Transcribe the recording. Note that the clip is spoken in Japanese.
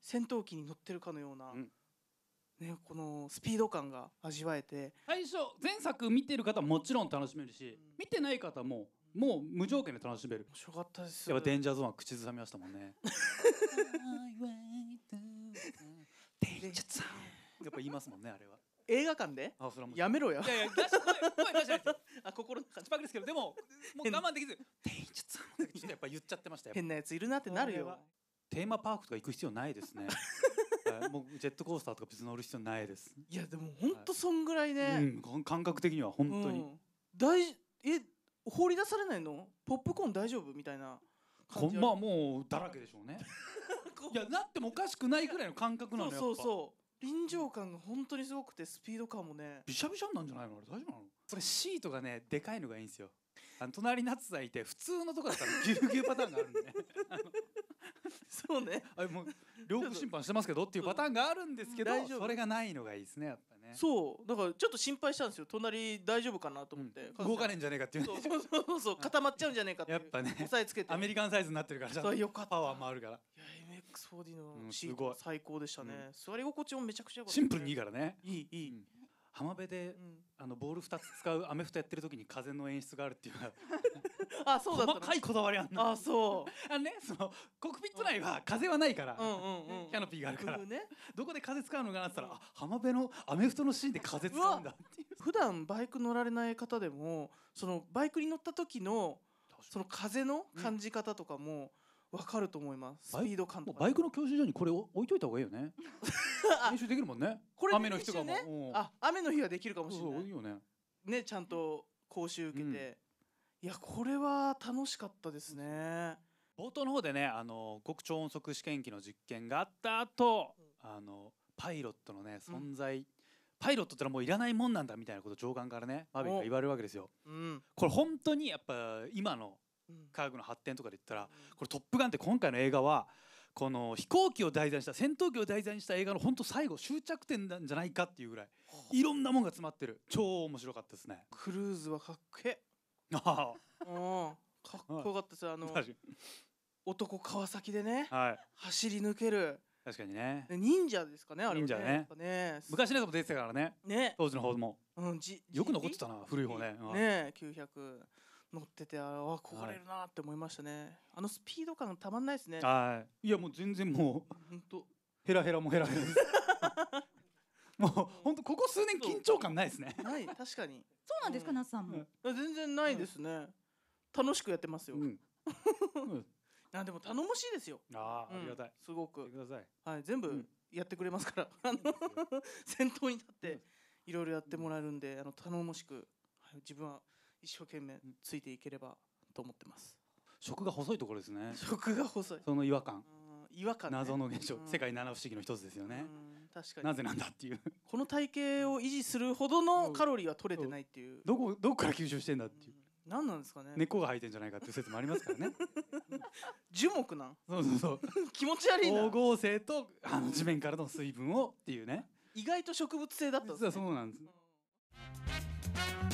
戦闘機に乗ってるかのような、うん、ね、このスピード感が味わえて最初前作見てる方ももちろん楽しめるし、見てない方ももう無条件で楽しめる面白かったですやっぱデンジャーゾーンは口ずさみましたもんねデンジャーゾーンやっぱ言いますもんねあれは映画館でやめろよいやいや出し声出しないですあ心の感じですけどでももう我慢できず「店員ちょっと」やっぱ言っちゃってましたよ変なやついるなってなるよテーマパークとか行く必要ないですね。もうジェットコースターとか別に乗る必要ないです。いやでも本当そんぐらいね、はいうん、感覚的には本当に。うん、大え放り出されないの？ポップコーン大丈夫みたいな感んまあもうだらけでしょうね。いやなってもおかしくないぐらいの感覚なのよ。そうそうそう。臨場感が本当にすごくてスピード感もね。びしゃびしゃなんじゃないのあれ大丈夫なの？それシートがねでかいのがいいんですよ。あの隣に夏さんいて普通のとこだったらぎゅうぎゅうパターンがあるんでね そうねあもう両国審判してますけどっていうパターンがあるんですけどそれがないのがいいですねやっぱねそうだからちょっと心配したんですよ隣大丈夫かなと思って、うん、動かねえんじゃねえかっていう、ね、そうそうそうそう固まっちゃうんじゃねえかってやっぱね押さえつけてアメリカンサイズになってるからちゃんとパワーもあるからいや MX4D のシート最高でしたね、うん、座り心地もめちゃくちゃ良かった、ね、シンプルにいいからねいいいい、うん浜辺で、あのボール二つ使うアメフトやってる時に風の演出があるっていうのは あそうだ細かいこだわりあんなあそうあのねそのコックピット内は風はないから、うううんんんキャノピーがあるから、ね、どこで風使うのかなって言ったら、うん、浜辺のアメフトのシーンで風使うんだっていう普段バイク乗られない方でもそのバイクに乗った時のその風の感じ方とかも、うんわかると思いますスピード感とかバイクの教習所にこれを置いといた方がいいよね 練習できるもんねこれ、雨の日とかも、ね、あ雨の日はできるかもしれないそうね、ね、ちゃんと講習受けて、うん、いやこれは楽しかったですね冒頭の方でねあの極超音速試験機の実験があった後、うん、あのパイロットのね存在、うんパイロットってのはもういらないもんなんだみたいなこと上官からねマーヴェリックが言われるわけですよ。うん、これ本当にやっぱ今の科学の発展とかで言ったら、これ「トップガン」って今回の映画はこの飛行機を題材にした戦闘機を題材にした映画の本当最後終着点なんじゃないかっていうぐらいいろんなもんが詰まってる超面白かったですねクルーズはかっけえ ああかっこよかったですあの男川崎でね、はい、走り抜ける確かにね忍者ですかねあれね忍者ねね昔のやつも出てたからねね当時の方も、うん、G、よく残ってたな古い方ねね900乗っててああ焦れるなって思いましたね、はい、あのスピード感たまんないですねはいいやもう全然もう本当ヘラヘラもヘラヘラ もう本当ここ数年緊張感ないですねない確かにそうなんですか、那須さんも、全然ないですね、楽しくやってますよ、うん、な でも頼もしいですよああ、ありがたいすごくはい全部やってくれますから、先頭に立っていろいろやってもらえるんであの頼もしく、はい、自分は一生懸命ついていければと思ってます食が細いところですね 食が細いその違和感違和感、ね、謎の現象、世界七不思議の一つですよね、確かになぜなんだっていうこの体型を維持するほどのカロリーは取れてないっていうどこどこから吸収してんだっていう、何なんですかね根っこが生えてんじゃないかっていう説もありますからね 樹木なんそうそうそう 気持ち悪い光合成とあの地面からの水分をっていうね意外と植物性だったんです、ね、そうなんです、うん